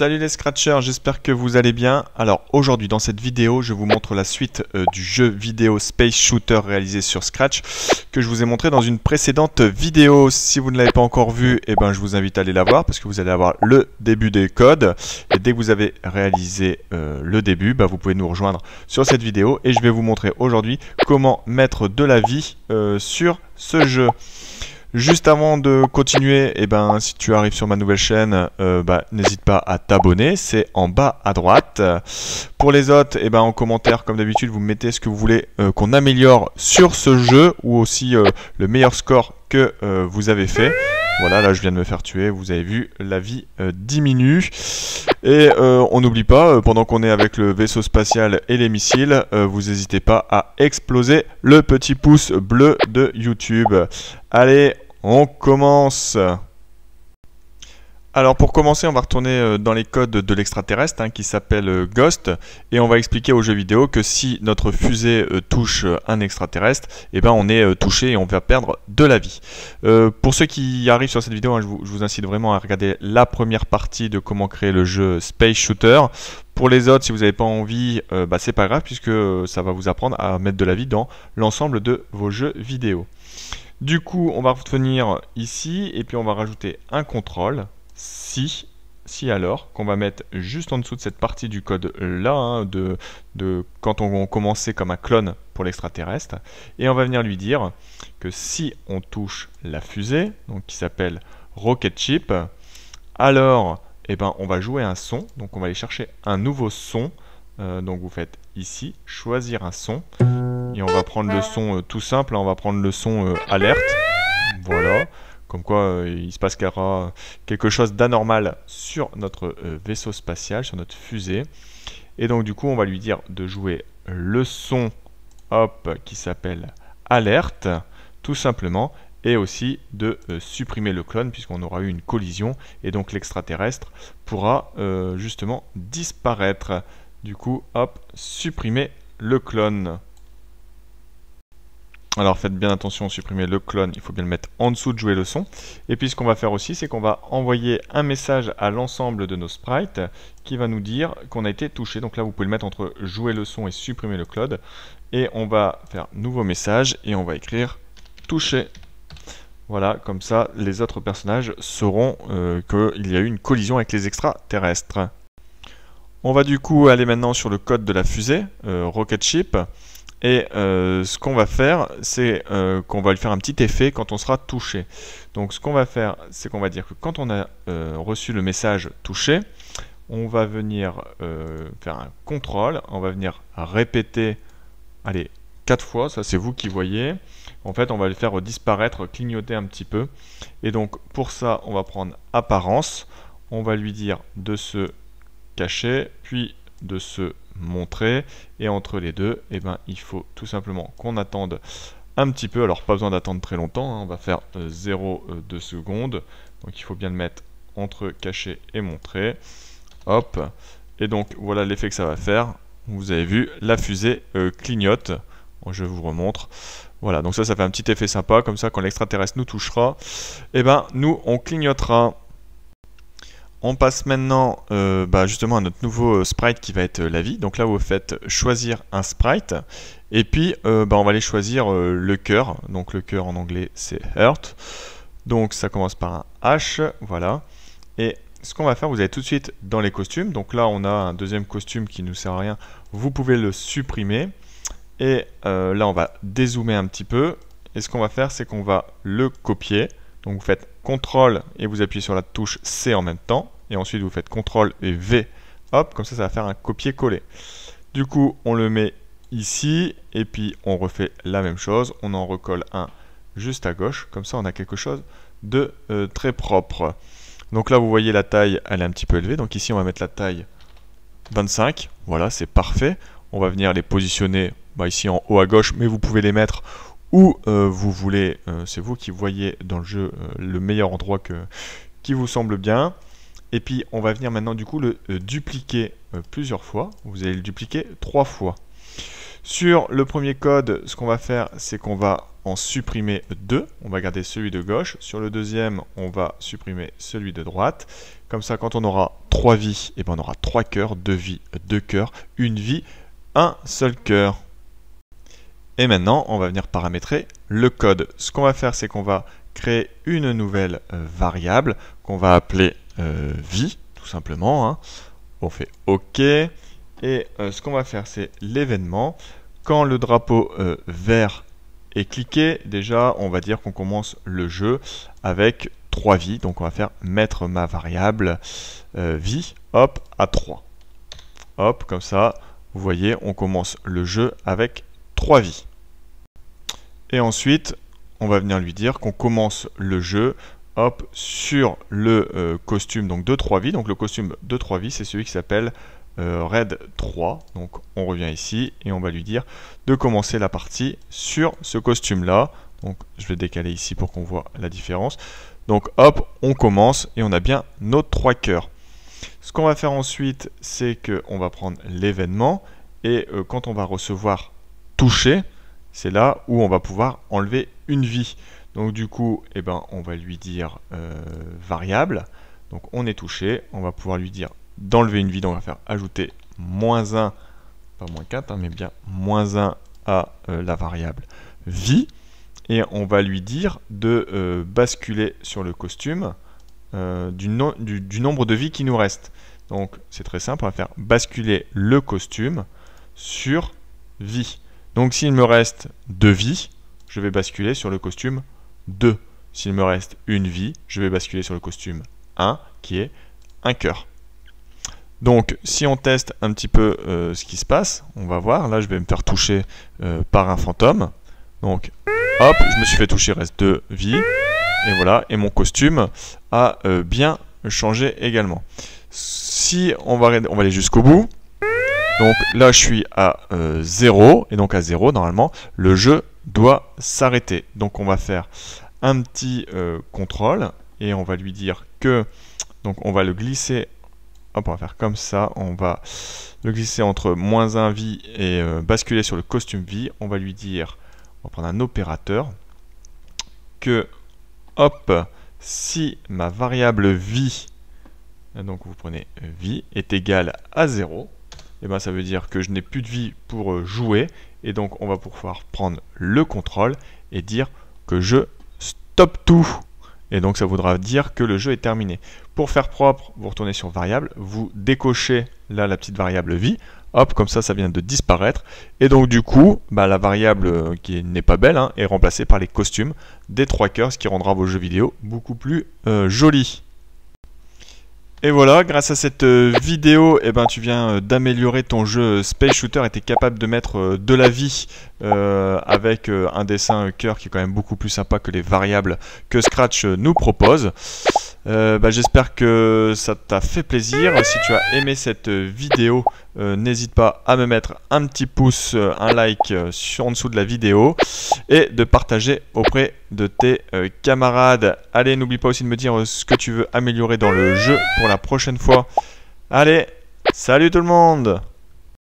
Salut les scratchers, j'espère que vous allez bien. Alors aujourd'hui dans cette vidéo, je vous montre la suite euh, du jeu vidéo Space Shooter réalisé sur Scratch que je vous ai montré dans une précédente vidéo. Si vous ne l'avez pas encore vu, eh ben, je vous invite à aller la voir parce que vous allez avoir le début des codes. Et dès que vous avez réalisé euh, le début, bah, vous pouvez nous rejoindre sur cette vidéo et je vais vous montrer aujourd'hui comment mettre de la vie euh, sur ce jeu. Juste avant de continuer, eh ben, si tu arrives sur ma nouvelle chaîne, euh, bah, n'hésite pas à t'abonner, c'est en bas à droite. Pour les autres, eh ben, en commentaire, comme d'habitude, vous mettez ce que vous voulez euh, qu'on améliore sur ce jeu, ou aussi euh, le meilleur score que vous avez fait. Voilà, là je viens de me faire tuer, vous avez vu, la vie euh, diminue. Et euh, on n'oublie pas, euh, pendant qu'on est avec le vaisseau spatial et les missiles, vous n'hésitez pas à exploser le petit pouce bleu de YouTube. Allez, on commence alors pour commencer, on va retourner euh, dans les codes de l'extraterrestre hein, qui s'appelle euh, Ghost et on va expliquer aux jeux vidéo que si notre fusée euh, touche un extraterrestre, eh ben on est touché et on va perdre de la vie. pour ceux qui arrivent sur cette vidéo, hein, je, vous, incite vraiment à regarder la première partie de comment créer le jeu Space Shooter. Pour les autres, si vous n'avez pas envie, bah, c'est pas grave puisque ça va vous apprendre à mettre de la vie dans l'ensemble de vos jeux vidéo. Du coup, on va revenir ici et puis on va rajouter un contrôle si si alors qu'on va mettre juste en dessous de cette partie du code là, hein, de, quand on, va commencer comme un clone pour l'extraterrestre, et on va venir lui dire que si on touche la fusée, donc qui s'appelle Rocket ship alors eh ben, on va jouer un son, donc on va aller chercher un nouveau son, euh, donc vous faites ici, choisir un son, et on va prendre le son euh, tout simple, hein, on va prendre le son euh, alerte, voilà, comme quoi, euh, il se passe qu'il y aura quelque chose d'anormal sur notre euh, vaisseau spatial, sur notre fusée. Et donc, du coup, on va lui dire de jouer le son hop, qui s'appelle alerte, tout simplement, et aussi de euh, supprimer le clone puisqu'on aura eu une collision et donc l'extraterrestre pourra justement disparaître. Du coup, hop, supprimer le clone. Alors faites bien attention, supprimer le clone, il faut bien le mettre en dessous de jouer le son. Et puis ce qu'on va faire aussi, c'est qu'on va envoyer un message à l'ensemble de nos sprites qui va nous dire qu'on a été touché. Donc là, vous pouvez le mettre entre jouer le son et supprimer le clone. Et on va faire nouveau message et on va écrire touché. Voilà, comme ça, les autres personnages sauront euh, qu'il y a eu une collision avec les extraterrestres. On va du coup aller maintenant sur le code de la fusée, euh, Rocket Ship. Et euh, ce qu'on va faire, c'est euh, qu'on va lui faire un petit effet quand on sera touché. Donc ce qu'on va faire, c'est qu'on va dire que quand on a euh, reçu le message touché, on va venir faire un contrôle, on va venir répéter, allez, quatre fois, ça c'est vous qui voyez. En fait, on va le faire disparaître, clignoter un petit peu. Et donc pour ça, on va prendre apparence, on va lui dire de se cacher, puis de se montrer. Et entre les deux, et eh ben, il faut tout simplement qu'on attende un petit peu. Alors pas besoin d'attendre très longtemps, hein. on va faire 0,2 euh, euh, secondes. Donc il faut bien le mettre entre cacher et montrer, Hop. Et donc voilà l'effet que ça va faire. Vous avez vu, la fusée euh, clignote. je vous remontre. Voilà, donc ça, ça fait un petit effet sympa. Comme ça, quand l'extraterrestre nous touchera, et eh ben, nous, on clignotera. On passe maintenant euh, bah, justement à notre nouveau euh, sprite qui va être euh, la vie. Donc là, vous faites choisir un sprite. Et puis, bah, on va aller choisir le cœur. Donc le cœur en anglais, c'est Heart. Donc ça commence par un H. Voilà. Et ce qu'on va faire, vous allez tout de suite dans les costumes. Donc là, on a un deuxième costume qui ne nous sert à rien. Vous pouvez le supprimer. Et là, on va dézoomer un petit peu. Et ce qu'on va faire, c'est qu'on va le copier. Donc vous faites CTRL et vous appuyez sur la touche C en même temps. Et ensuite vous faites CTRL et V. Hop, comme ça, ça va faire un copier-coller. Du coup, on le met ici. Et puis on refait la même chose. On en recolle un juste à gauche. Comme ça, on a quelque chose de euh, très propre. Donc là, vous voyez la taille, elle est un petit peu élevée. Donc ici, on va mettre la taille 25. Voilà, c'est parfait. On va venir les positionner bah, ici en haut à gauche, mais vous pouvez les mettre où euh, vous voulez, euh, c'est vous qui voyez dans le jeu euh, le meilleur endroit que, qui vous semble bien. Et puis on va venir maintenant du coup le dupliquer plusieurs fois. Vous allez le dupliquer trois fois. Sur le premier code, ce qu'on va faire, c'est qu'on va en supprimer deux. On va garder celui de gauche. Sur le deuxième, on va supprimer celui de droite. Comme ça, quand on aura trois vies, et eh ben on aura trois cœurs, deux vies, deux cœurs, une vie, un seul cœur. Et maintenant, on va venir paramétrer le code. Ce qu'on va faire, c'est qu'on va créer une nouvelle euh, variable qu'on va appeler euh, vie, tout simplement. Hein. On fait OK. Et euh, ce qu'on va faire, c'est l'événement. Quand le drapeau vert est cliqué, déjà, on va dire qu'on commence le jeu avec 3 vies. Donc, on va faire mettre ma variable vie, hop, à 3. Hop, comme ça, vous voyez, on commence le jeu avec 3 vies. Et ensuite, on va venir lui dire qu'on commence le jeu hop, sur le euh, costume donc, de 3 vies. Donc le costume de 3 vies, c'est celui qui s'appelle euh, Red 3. Donc on revient ici et on va lui dire de commencer la partie sur ce costume-là. Donc je vais décaler ici pour qu'on voit la différence. Donc hop, on commence et on a bien nos 3 cœurs. Ce qu'on va faire ensuite, c'est qu'on va prendre l'événement et euh, quand on va recevoir toucher, c'est là où on va pouvoir enlever une vie. Donc du coup, eh ben, on va lui dire euh, variable. Donc on est touché, on va pouvoir lui dire d'enlever une vie, donc on va faire ajouter moins 1, pas moins 4, hein, mais bien moins 1 à euh, la variable vie. Et on va lui dire de euh, basculer sur le costume du, du, nombre de vies qui nous reste. Donc c'est très simple, on va faire basculer le costume sur vie. Donc s'il me reste deux vies, je vais basculer sur le costume 2. S'il me reste une vie, je vais basculer sur le costume 1, qui est un cœur. Donc si on teste un petit peu euh, ce qui se passe, on va voir, là je vais me faire toucher euh, par un fantôme. Donc hop, je me suis fait toucher, reste deux vies. Et voilà, et mon costume a euh, bien changé également. Si on on va aller jusqu'au bout, donc là, je suis à 0. Euh, et donc à 0, normalement, le jeu doit s'arrêter. Donc on va faire un petit euh, contrôle. Et on va lui dire que... Donc on va le glisser... Hop, on va faire comme ça. On va le glisser entre moins 1 vie et euh, basculer sur le costume vie. On va lui dire... On va prendre un opérateur. Que... Hop si ma variable vie, donc vous prenez vie, est égale à 0, et eh ben ça veut dire que je n'ai plus de vie pour euh, jouer, et donc on va pouvoir prendre le contrôle et dire que je stop tout. Et donc ça voudra dire que le jeu est terminé. Pour faire propre, vous retournez sur variable, vous décochez là la petite variable vie, hop, comme ça, ça vient de disparaître. Et donc du coup, bah, la variable euh, qui n'est pas belle hein, est remplacée par les costumes des trois cœurs, ce qui rendra vos jeux vidéo beaucoup plus euh, jolis. Et voilà, grâce à cette euh, vidéo, eh ben, tu viens euh, d'améliorer ton jeu euh, Space Shooter et tu es capable de mettre de la vie avec un dessin cœur qui est quand même beaucoup plus sympa que les variables que Scratch nous propose. Euh, bah, j'espère que ça t'a fait plaisir. Si tu as aimé cette vidéo, euh, n'hésite pas à me mettre un petit pouce, euh, un like sur en dessous de la vidéo et de partager auprès de tes camarades. Allez, n'oublie pas aussi de me dire ce que tu veux améliorer dans le jeu pour la prochaine fois. Allez, salut tout le monde